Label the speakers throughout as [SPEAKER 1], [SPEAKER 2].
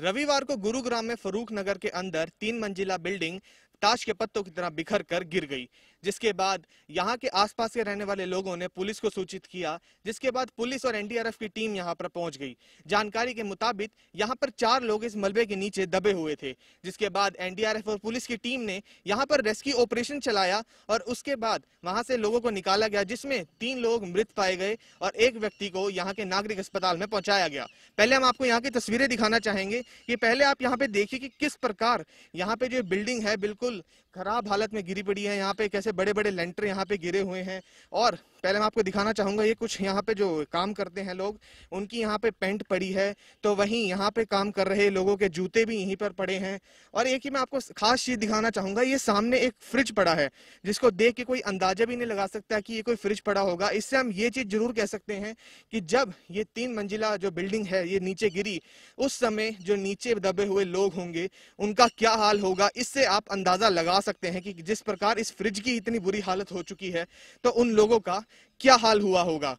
[SPEAKER 1] रविवार को गुरुग्राम में फरूख नगर के अंदर तीन मंजिला बिल्डिंग ताश के पत्तों की तरह बिखर कर गिर गई जिसके बाद यहाँ के आसपास के रहने वाले लोगों ने पुलिस को सूचित किया जिसके बाद पुलिस और एनडीआरएफ की टीम यहाँ पर पहुंच गई जानकारी के मुताबिक यहाँ पर चार लोग इस मलबे के नीचे दबे हुए थे जिसके बाद एनडीआरएफ और पुलिस की टीम ने यहाँ पर रेस्क्यू ऑपरेशन चलाया और उसके बाद वहां से लोगों को निकाला गया जिसमें तीन लोग मृत पाए गए और एक व्यक्ति को यहाँ के नागरिक अस्पताल में पहुंचाया गया पहले हम आपको यहाँ की तस्वीरें दिखाना चाहेंगे कि पहले आप यहाँ पे देखिए कि किस प्रकार यहाँ पे जो बिल्डिंग है बिल्कुल खराब हालत में गिरी पड़ी है यहाँ पे कैसे से बड़े बड़े लेंटर यहाँ पे गिरे हुए हैं और पहले मैं आपको दिखाना चाहूंगा ये कुछ यहाँ पे जो काम करते हैं लोग उनकी यहाँ पे पेंट पड़ी है तो वहीं यहाँ पे काम कर रहे लोगों के जूते भी यहीं पर पड़े हैं और एक ही मैं आपको खास चीज़ दिखाना चाहूंगा ये सामने एक फ्रिज पड़ा है जिसको देख के कोई अंदाजा भी नहीं लगा सकता कि ये कोई फ्रिज पड़ा होगा इससे हम ये चीज़ जरूर कह सकते हैं कि जब ये तीन मंजिला जो बिल्डिंग है ये नीचे गिरी उस समय जो नीचे दबे हुए लोग होंगे उनका क्या हाल होगा इससे आप अंदाज़ा लगा सकते हैं कि जिस प्रकार इस फ्रिज की इतनी बुरी हालत हो चुकी है तो उन लोगों का क्या हाल हुआ होगा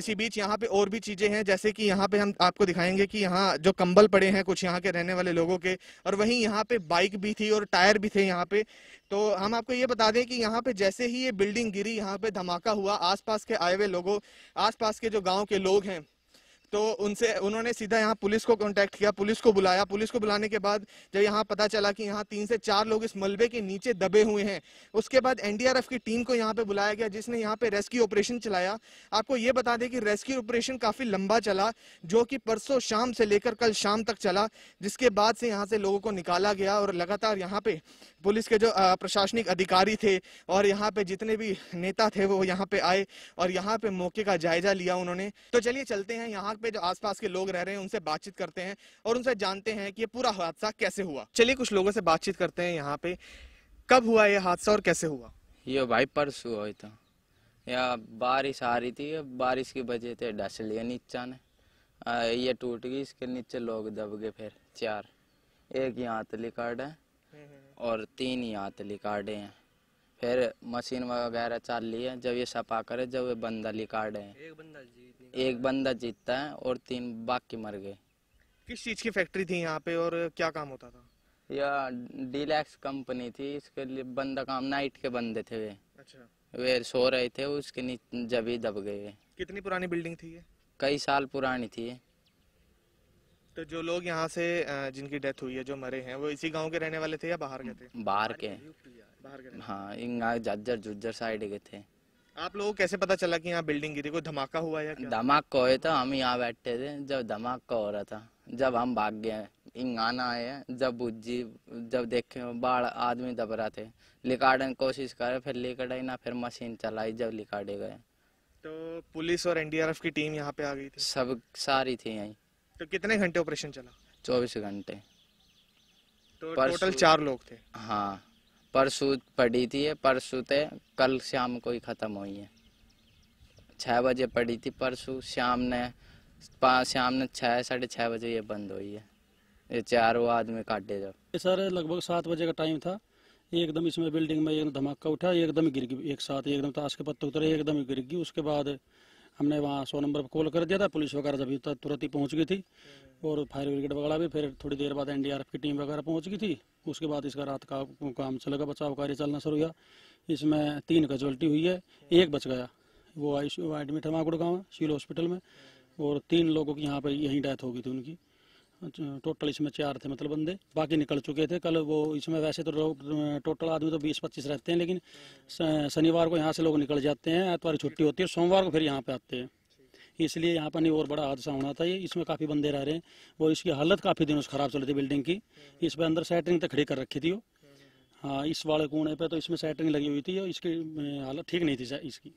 [SPEAKER 1] इसी बीच यहाँ पे और भी चीज़ें हैं जैसे कि यहाँ पे हम आपको दिखाएंगे कि यहाँ जो कंबल पड़े हैं कुछ यहाँ के रहने वाले लोगों के और वहीं यहाँ पे बाइक भी थी और टायर भी थे यहाँ पे तो हम आपको ये बता दें कि यहाँ पे जैसे ही ये बिल्डिंग गिरी यहाँ पे धमाका हुआ आसपास के आए हुए लोगों आसपास के जो गाँव के लोग हैं तो उनसे उन्होंने सीधा यहाँ पुलिस को कॉन्टेक्ट किया पुलिस को बुलाया पुलिस को बुलाने के बाद जब यहाँ पता चला कि यहाँ तीन से चार लोग इस मलबे के नीचे दबे हुए हैं उसके बाद एनडीआरएफ की टीम को यहाँ पे बुलाया गया जिसने यहाँ पे रेस्क्यू ऑपरेशन चलाया आपको ये बता दें कि रेस्क्यू ऑपरेशन काफ़ी लंबा चला जो कि परसों शाम से लेकर कल शाम तक चला जिसके बाद से यहाँ से लोगों को निकाला गया और लगातार यहाँ पे पुलिस के जो प्रशासनिक अधिकारी थे और यहाँ पे जितने भी नेता थे वो यहाँ पे आए और यहाँ पे मौके का जायजा लिया उन्होंने तो चलिए चलते हैं यहाँ पे जो आसपास के लोग रह रहे हैं उनसे बातचीत करते हैं और उनसे जानते हैं कि ये पूरा हादसा कैसे हुआ चलिए कुछ लोगों से बातचीत करते हैं यहाँ पे कब हुआ ये हादसा और कैसे हुआ
[SPEAKER 2] ये भाई परसों हुआ था यहाँ बारिश आ रही थी बारिश की वजह से डस लिया नीचा ने ये टूट गई इसके नीचे लोग दब गए फिर चार एक यहाँ तली कार्ड है हम्म, हम्म। और तीन यहाँ तली कार्डे हैं फिर मशीन वगैरह चाल ली है जब ये सपा करे जब ये बंदा लिकार्ड है एक बंदा एक बंदा जीतता है और तीन बाकी मर गए किस चीज़ की फैक्ट्री
[SPEAKER 1] थी यहाँ पे और क्या काम होता था
[SPEAKER 2] यह डीलैक्स कंपनी थी इसके लिए बंदा काम नाइट के बंदे थे वे अच्छा वे सो रहे थे उसके नीचे जब ही दब गए कितनी पुरानी बिल्डिंग थी ये कई साल पुरानी थी ये
[SPEAKER 1] तो जो लोग यहाँ से जिनकी डेथ हुई है जो मरे हैं वो इसी गांव के रहने वाले थे या बाहर के
[SPEAKER 2] थे बाहर के हाँ जज्जर जुज्जर साइड के थे
[SPEAKER 1] आप लोगों को कैसे पता चला कि यहाँ बिल्डिंग गिरी कोई धमाका
[SPEAKER 2] हुआ या क्या धमाका हुआ था हम यहाँ बैठे थे जब धमाका हो रहा था जब हम भाग गए इंगाना आए जब बुज्जी जब देखे बाढ़ आदमी दब रहा थे लिकाड़न कोशिश करे फिर लिकड़े ना फिर मशीन चलाई जब लिकाड़े गए तो पुलिस
[SPEAKER 1] और एनडीआरएफ की टीम यहाँ पे आ गई थी सब सारी थी यही तो कितने घंटे ऑपरेशन चला
[SPEAKER 2] चौबीस घंटे
[SPEAKER 1] तो टोटल चार लोग थे
[SPEAKER 2] हाँ परसों पड़ी थी परसों थे कल शाम को ही ख़त्म हुई है छः बजे पड़ी थी परसों शाम ने पाँच शाम ने छः साढ़े छः बजे ये बंद हुई है ये चार वो आदमी काटे जब
[SPEAKER 3] सर लगभग सात बजे का टाइम था
[SPEAKER 2] एकदम इसमें बिल्डिंग
[SPEAKER 3] में एक धमाका उठा एकदम गिर गई एक साथ एकदम ताश के पत्ते उतरे एकदम गिर गई उसके बाद हमने वहाँ सौ नंबर पर कॉल कर दिया था पुलिस वगैरह जब तुरंत ही पहुँच गई थी और फायर ब्रिगेड वगैरह भी फिर थोड़ी देर बाद एनडीआरएफ की टीम वगैरह पहुँच गई थी उसके बाद इसका रात का काम चलेगा बचाव कार्य चलना शुरू हुआ इसमें तीन कैजुअल्टी हुई है एक बच गया वो एडमिट है वहाँ गुड़गांव सिविल हॉस्पिटल में और तीन लोगों की यहाँ पर यहीं डेथ हो गई थी उनकी टोटल इसमें चार थे मतलब बंदे बाकी निकल चुके थे कल वो इसमें वैसे तो लोग टोटल आदमी तो बीस पच्चीस रहते हैं लेकिन शनिवार को यहाँ से लोग निकल जाते हैं एतवार छुट्टी होती है सोमवार को फिर यहाँ पे आते हैं इसलिए यहाँ पर नहीं और बड़ा हादसा होना था ये इसमें काफ़ी बंदे रह रहे हैं वो इसकी हालत काफ़ी दिनों से ख़राब चल रही थी बिल्डिंग की इस पर अंदर सेटरिंग तक तो खड़ी कर रखी थी वो हाँ इस वाले कोने पे तो इसमें सेटरिंग लगी हुई थी और इसकी हालत ठीक नहीं थी इसकी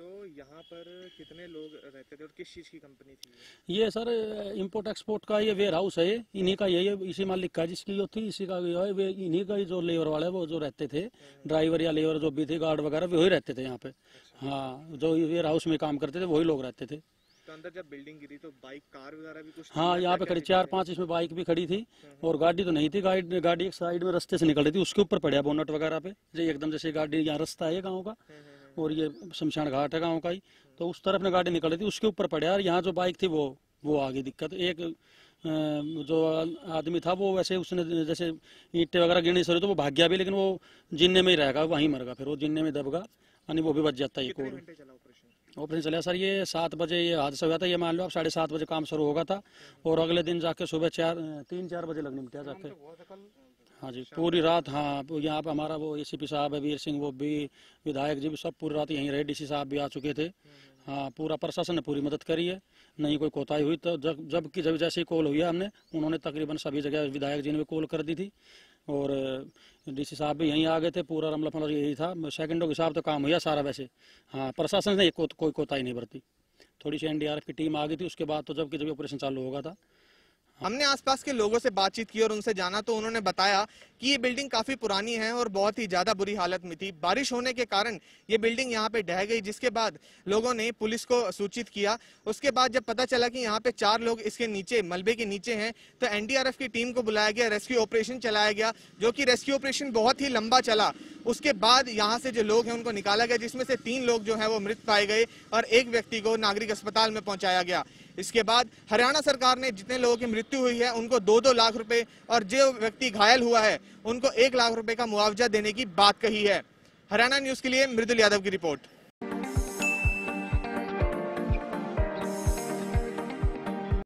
[SPEAKER 1] तो यहाँ पर
[SPEAKER 3] कितने लोग रहते थे और किस चीज़ की कंपनी थी ये, सर इंपोर्ट एक्सपोर्ट का ये वेयर हाउस है इन्हीं का यही इसी मालिक का जिसकी जो थी इसी का जो है वे इन्हीं का जो लेबर वाले वो जो रहते थे ड्राइवर या लेबर जो भी थे गार्ड वगैरह वही रहते थे यहाँ पे अच्छा। हाँ जो वेयर हाउस में काम करते थे वही लोग रहते थे तो अंदर जब बिल्डिंग गिरी तो बाइक कार वगैरह भी कुछ हाँ यहाँ पे खड़ी चार पांच इसमें बाइक भी खड़ी थी हम्म, हम्म। और गाड़ी तो नहीं थी गाड़ी गाड़ी एक साइड में रस्ते से निकल रही थी उसके ऊपर पड़ा बोनट वगैरह पे जो एकदम जैसे गाड़ी यहाँ रास्ता है गाँव का हम्म, और ये शमशान घाट है गाँव का ही तो उस तरफ ने गाड़ी निकल थी उसके ऊपर पड़े और यहाँ जो बाइक थी वो वो आ गई दिक्कत एक जो आदमी था वो वैसे उसने जैसे ईंटे वगैरह गिरने से तो वो भाग गया भी लेकिन वो जिन्ने में ही रहेगा वहीं मर गया फिर वो जिन्ने में दबगा यानी वो भी बच जाता है एक और ऑपरेशन चला सर ये सात बजे ये हादसा हुआ था ये मान लो आप साढ़े सात बजे काम शुरू होगा था और अगले दिन जाके सुबह चार तीन चार बजे लगने मिटा जाके तो हाँ जी पूरी रात हाँ यहाँ पे हमारा वो ए सी पी साहब है वीर सिंह वो भी विधायक जी भी सब पूरी रात यहीं रहे डीसी साहब भी आ चुके थे हम्म। हाँ पूरा प्रशासन ने पूरी मदद करी है नहीं कोई कोताही हुई तो जब जबकि जब जैसे ही कॉल हुई हमने उन्होंने तकरीबन सभी जगह विधायक जी ने भी कॉल कर दी थी और डीसी साहब भी यहीं आ गए थे पूरा रमला मतलब फमला मतलब यही था सेकेंडों के हिसाब तो काम हुआ सारा वैसे हाँ प्रशासन ने कोई कोताही नहीं बरती थोड़ी सी एनडीआरएफ की टीम आ गई थी उसके बाद तो जबकि जब ऑपरेशन चालू होगा था हाँ। हमने
[SPEAKER 1] आसपास के लोगों से बातचीत की और उनसे जाना तो उन्होंने बताया कि ये बिल्डिंग काफ़ी पुरानी है और बहुत ही ज़्यादा बुरी हालत में थी बारिश होने के कारण ये बिल्डिंग यहाँ पे ढह गई जिसके बाद लोगों ने पुलिस को सूचित किया उसके बाद जब पता चला कि यहाँ पे चार लोग इसके नीचे मलबे के नीचे हैं तो एनडीआरएफ की टीम को बुलाया गया रेस्क्यू ऑपरेशन चलाया गया जो की रेस्क्यू ऑपरेशन बहुत ही लंबा चला उसके बाद यहाँ से जो लोग हैं उनको निकाला गया जिसमें से तीन लोग जो है वो मृत पाए गए और एक व्यक्ति को नागरिक अस्पताल में पहुंचाया गया इसके बाद हरियाणा सरकार ने जितने लोगों की मृत्यु हुई है उनको दो दो लाख रुपए और जो व्यक्ति घायल हुआ है उनको एक लाख रुपए का मुआवजा देने की बात कही है हरियाणा न्यूज के लिए मृदुल यादव की रिपोर्ट